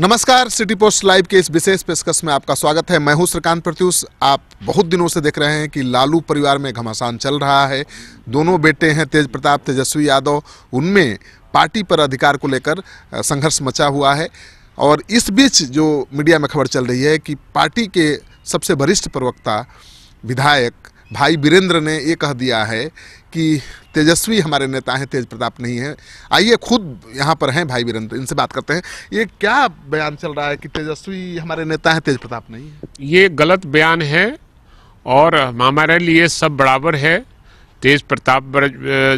नमस्कार city post live के इस विशेष पेशकश में आपका स्वागत है मैं हूं श्रीकांत प्रत्युष आप बहुत दिनों से देख रहे हैं कि लालू परिवार में घमासान चल रहा है दोनों बेटे हैं तेज प्रताप तेजस्वी यादव उनमें पार्टी पर अधिकार को लेकर संघर्ष मचा हुआ है और इस बीच जो मीडिया में खबर चल रही है कि पार्टी के सबसे वरिष्ठ प्रवक्ता विधायक भाई वीरेंद्र ने ये कह दिया है कि तेजस्वी हमारे नेता हैं तेज प्रताप नहीं है आइए खुद यहाँ पर हैं भाई वीरेंद्र इनसे बात करते हैं ये क्या बयान चल रहा है कि तेजस्वी हमारे नेता हैं तेज प्रताप नहीं है ये गलत बयान है और हमारे लिए सब बराबर है तेज प्रताप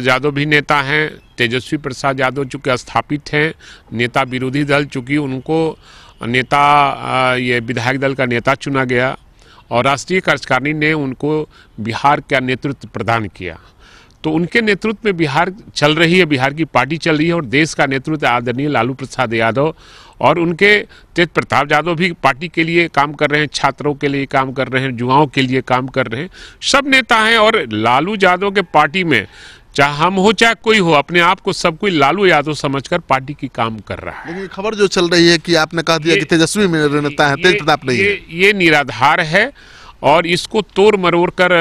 यादव भी नेता हैं तेजस्वी प्रसाद यादव चूँकि स्थापित हैं नेता विरोधी दल चूँकि उनको नेता ये विधायक दल का नेता चुना गया और राष्ट्रीय कार्यकारिणी ने उनको बिहार का नेतृत्व प्रदान किया तो उनके नेतृत्व में बिहार चल रही है बिहार की पार्टी चल रही है और देश का नेतृत्व आदरणीय लालू प्रसाद यादव और उनके तेज प्रताप यादव भी पार्टी के लिए काम कर रहे हैं छात्रों के लिए काम कर रहे हैं युवाओं के लिए काम कर रहे हैं सब नेता हैं और लालू यादव के पार्टी में चाहे हम हो चाहे कोई हो अपने आप को सब कोई लालू यादव समझकर पार्टी की काम कर रहा है लेकिन खबर जो चल रही है कि आपने कहा दिया कि तेजस्वी नेता है तेज प्रताप नहीं ये, ये निराधार है और इसको तोड़ मरोड़ कर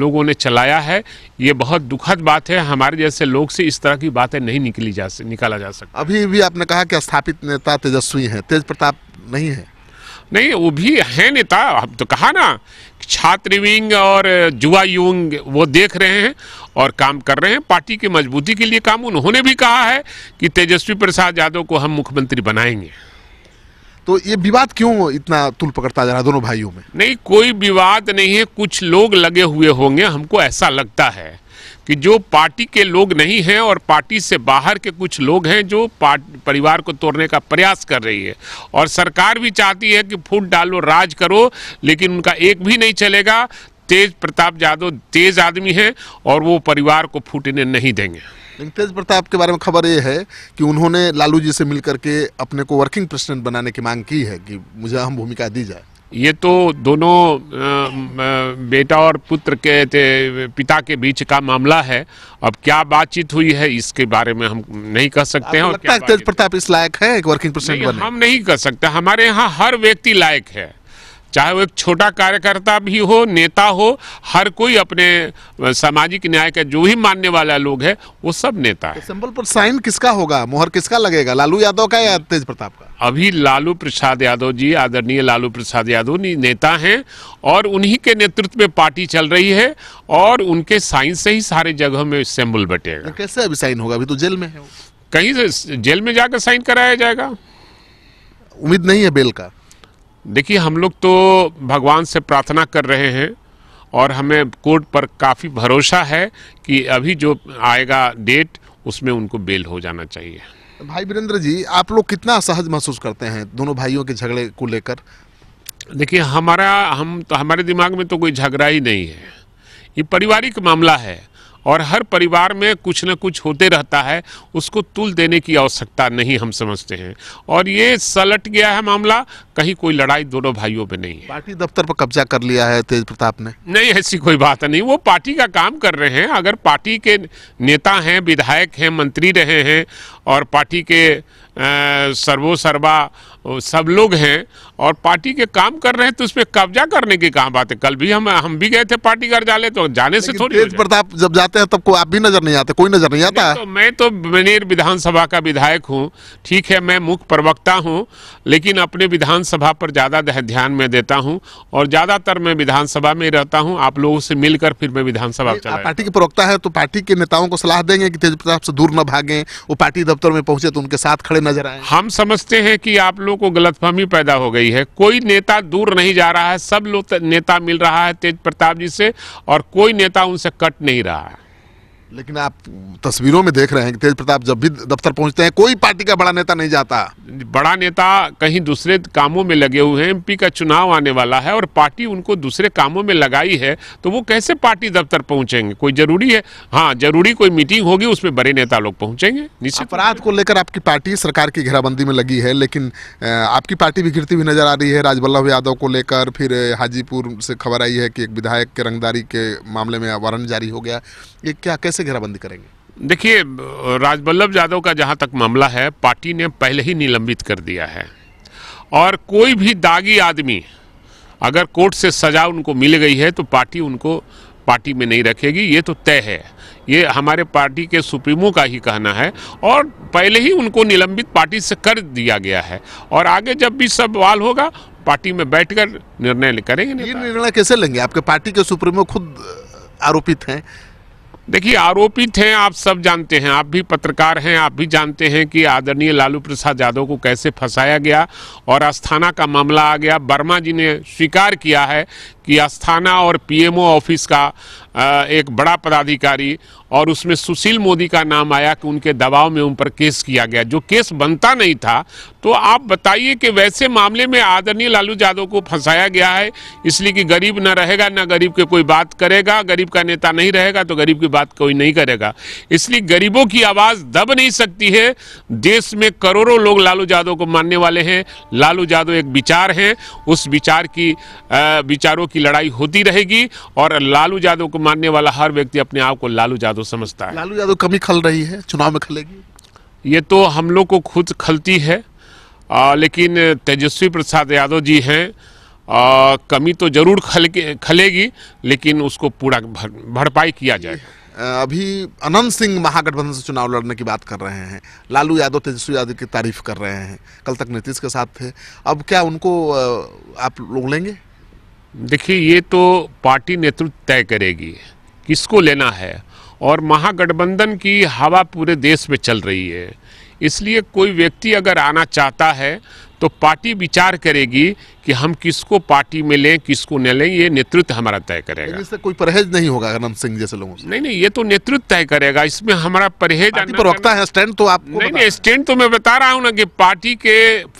लोगों ने चलाया है ये बहुत दुखद बात है हमारे जैसे लोग से इस तरह की बातें नहीं निकली जा निकाला जा सकता अभी भी आपने कहा कि स्थापित नेता तेजस्वी हैं तेज प्रताप नहीं है नहीं वो भी है नेता हम तो कहा ना छात्र विंग और युवा युवंग वो देख रहे हैं और काम कर रहे हैं पार्टी की मजबूती के लिए काम उन्होंने भी कहा है कि तेजस्वी प्रसाद यादव को हम मुख्यमंत्री बनाएंगे तो ये विवाद क्यों इतना तुल पकड़ता जा रहा दोनों भाइयों में नहीं कोई विवाद नहीं है कुछ लोग लगे हुए होंगे हमको ऐसा लगता है कि जो पार्टी के लोग नहीं हैं और पार्टी से बाहर के कुछ लोग हैं जो परिवार को तोड़ने का प्रयास कर रही है और सरकार भी चाहती है कि फूट डालो राज करो लेकिन उनका एक भी नहीं चलेगा तेज प्रताप यादव तेज आदमी है और वो परिवार को फूटने नहीं देंगे लेकिन तेज प्रताप के बारे में खबर ये है कि उन्होंने लालू जी से मिलकर के अपने को वर्किंग प्रेसिडेंट बनाने की मांग की है कि मुझे अहम भूमिका दी जाए ये तो दोनों बेटा और पुत्र के पिता के बीच का मामला है अब क्या बातचीत हुई है इसके बारे में हम नहीं कह सकते हैं और लगता है तेज प्रताप इस लायक है एक वर्किंग प्रेसिडेंट हम नहीं कह सकते हमारे यहाँ हर व्यक्ति लायक है चाहे वो एक छोटा कार्यकर्ता भी हो नेता हो हर कोई अपने सामाजिक न्याय का जो भी मानने वाला लोग है वो सब नेता है तो सिंबल पर साइन किसका होगा मोहर किसका लगेगा लालू यादव का या तेज प्रताप का अभी लालू प्रसाद यादव जी आदरणीय लालू प्रसाद यादव नेता हैं और उन्हीं के नेतृत्व में पार्टी चल रही है और उनके साइन से ही सारे जगह में सिंबल बटेगा तो कैसे अभी साइन होगा अभी तो जेल में है कहीं से जेल में जाकर साइन कराया जाएगा उम्मीद नहीं है बेल का देखिए हम लोग तो भगवान से प्रार्थना कर रहे हैं और हमें कोर्ट पर काफ़ी भरोसा है कि अभी जो आएगा डेट उसमें उनको बेल हो जाना चाहिए भाई वीरेंद्र जी आप लोग कितना सहज महसूस करते हैं दोनों भाइयों के झगड़े को लेकर देखिए हमारा हम तो हमारे दिमाग में तो कोई झगड़ा ही नहीं है ये पारिवारिक मामला है और हर परिवार में कुछ न कुछ होते रहता है उसको तुल देने की आवश्यकता नहीं हम समझते हैं और ये सलट गया है मामला कहीं कोई लड़ाई दोनों भाइयों पे नहीं है पार्टी दफ्तर पर कब्जा कर लिया है तेज प्रताप ने नहीं ऐसी कोई बात नहीं वो पार्टी का काम कर रहे हैं अगर पार्टी के नेता हैं विधायक हैं मंत्री रहे हैं और पार्टी के सर्वोसर्वा सब लोग हैं और पार्टी के काम कर रहे हैं तो उस पर कब्जा करने की कहा बात है कल भी हम हम भी गए थे पार्टी कार्यालय तो जाने से थोड़ी तेज प्रताप जब जाते हैं तब को आप भी नजर नहीं आते कोई नजर नहीं आता नहीं, तो मैं तो बनेर विधानसभा का विधायक हूँ ठीक है मैं मुख्य प्रवक्ता हूँ लेकिन अपने विधानसभा पर ज़्यादा ध्यान में देता हूँ और ज़्यादातर मैं विधानसभा में रहता हूँ आप लोगों से मिलकर फिर मैं विधानसभा पार्टी के प्रवक्ता है तो पार्टी के नेताओं को सलाह देंगे की तेज प्रताप से दूर न भागे वो पार्टी दफ्तर में पहुंचे तो उनके साथ खड़े नजर आए हम समझते हैं कि आप लोग वालों को गलतफहमी पैदा हो गई है कोई नेता दूर नहीं जा रहा है सब लोग नेता मिल रहा है तेज प्रताप जी से और कोई नेता उनसे कट नहीं रहा है लेकिन आप तस्वीरों में देख रहे हैं कि तेज प्रताप जब भी दफ्तर पहुंचते हैं कोई पार्टी का बड़ा नेता नहीं जाता बड़ा नेता कहीं दूसरे कामों में लगे हुए हैं एमपी का चुनाव आने वाला है और पार्टी उनको दूसरे कामों में लगाई है तो वो कैसे पार्टी दफ्तर पहुंचेंगे कोई जरूरी है हाँ जरूरी कोई मीटिंग होगी उसमें बड़े नेता लोग पहुंचेंगे निश्चित अपराध को लेकर आपकी पार्टी सरकार की घेराबंदी में लगी है लेकिन आपकी पार्टी भी गिरती हुई नजर आ रही है राजवल्लभ यादव को लेकर फिर हाजीपुर से खबर आई है कि एक विधायक के रंगदारी के मामले में वारंट जारी हो गया ये क्या कैसे कैसे घेराबंदी करेंगे देखिए राजबल्लभ यादव का जहाँ तक मामला है पार्टी ने पहले ही निलंबित कर दिया है और कोई भी दागी आदमी अगर कोर्ट से सजा उनको मिल गई है तो पार्टी उनको पार्टी में नहीं रखेगी ये तो तय है ये हमारे पार्टी के सुप्रीमो का ही कहना है और पहले ही उनको निलंबित पार्टी से कर दिया गया है और आगे जब भी सब सवाल होगा पार्टी में बैठकर निर्णय करेंगे ये निर्णय कैसे लेंगे आपके पार्टी के सुप्रीमो खुद आरोपित हैं देखिए आरोपी थे आप सब जानते हैं आप भी पत्रकार हैं आप भी जानते हैं कि आदरणीय लालू प्रसाद यादव को कैसे फंसाया गया और अस्थाना का मामला आ गया वर्मा जी ने स्वीकार किया है कि अस्थाना और पीएमओ ऑफिस का एक बड़ा पदाधिकारी और उसमें सुशील मोदी का नाम आया कि उनके दबाव में उन पर केस किया गया जो केस बनता नहीं था तो आप बताइए कि वैसे मामले में आदरणीय लालू यादव को फंसाया गया है इसलिए कि गरीब ना रहेगा ना गरीब के कोई बात करेगा गरीब का नेता नहीं रहेगा तो गरीब की बात कोई नहीं करेगा इसलिए गरीबों की आवाज़ दब नहीं सकती है देश में करोड़ों लोग लालू यादव को मानने वाले हैं लालू यादव एक विचार हैं उस विचार की विचारों की लड़ाई होती रहेगी और लालू यादव को मानने वाला हर व्यक्ति अपने आप को लालू यादव समझता है लालू यादव कमी खल रही है चुनाव में खलेगी ये तो हम लोग को खुद खलती है आ, लेकिन तेजस्वी प्रसाद यादव जी हैं आ, कमी तो जरूर खल खलेगी लेकिन उसको पूरा भर, भरपाई किया जाएगा अभी अनंत सिंह महागठबंधन से चुनाव लड़ने की बात कर रहे हैं लालू यादव तेजस्वी यादव की तारीफ कर रहे हैं कल तक नीतीश के साथ थे अब क्या उनको आप लोग लेंगे देखिए ये तो पार्टी नेतृत्व तय करेगी किसको लेना है और महागठबंधन की हवा पूरे देश में चल रही है इसलिए कोई व्यक्ति अगर आना चाहता है तो पार्टी विचार करेगी कि हम किसको पार्टी में लें किसको न लें ये नेतृत्व हमारा तय करेगा इससे कोई परहेज नहीं होगा अनंत सिंह जैसे लोगों से नहीं नहीं ये तो नेतृत्व तय करेगा इसमें हमारा परहेज प्रवक्ता है स्टैंड तो आप नहीं नहीं स्टैंड तो मैं बता रहा हूँ ना कि पार्टी के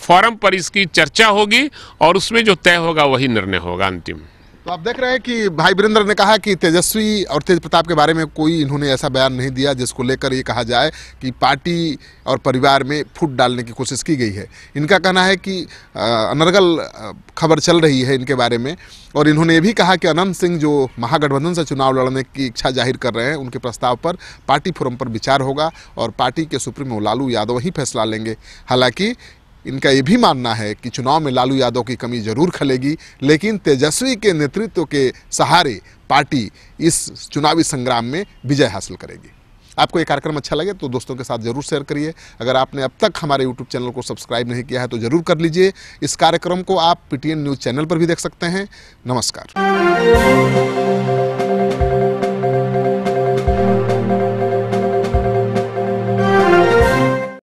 फॉरम पर इसकी चर्चा होगी और उसमें जो तय होगा वही निर्णय होगा अंतिम तो आप देख रहे हैं कि भाई वीरेंद्र ने कहा कि तेजस्वी और तेज प्रताप के बारे में कोई इन्होंने ऐसा बयान नहीं दिया जिसको लेकर ये कहा जाए कि पार्टी और परिवार में फूट डालने की कोशिश की गई है इनका कहना है कि अनर्गल खबर चल रही है इनके बारे में और इन्होंने ये भी कहा कि अनंत सिंह जो महागठबंधन से चुनाव लड़ने की इच्छा जाहिर कर रहे हैं उनके प्रस्ताव पर पार्टी फोरम पर विचार होगा और पार्टी के सुप्रीमो लालू यादव ही फैसला लेंगे हालांकि इनका ये भी मानना है कि चुनाव में लालू यादव की कमी जरूर खलेगी लेकिन तेजस्वी के नेतृत्व के सहारे पार्टी इस चुनावी संग्राम में विजय हासिल करेगी आपको ये कार्यक्रम अच्छा लगे तो दोस्तों के साथ जरूर शेयर करिए अगर आपने अब तक हमारे यूट्यूब चैनल को सब्सक्राइब नहीं किया है तो जरूर कर लीजिए इस कार्यक्रम को आप पीटीएन न्यूज़ चैनल पर भी देख सकते हैं नमस्कार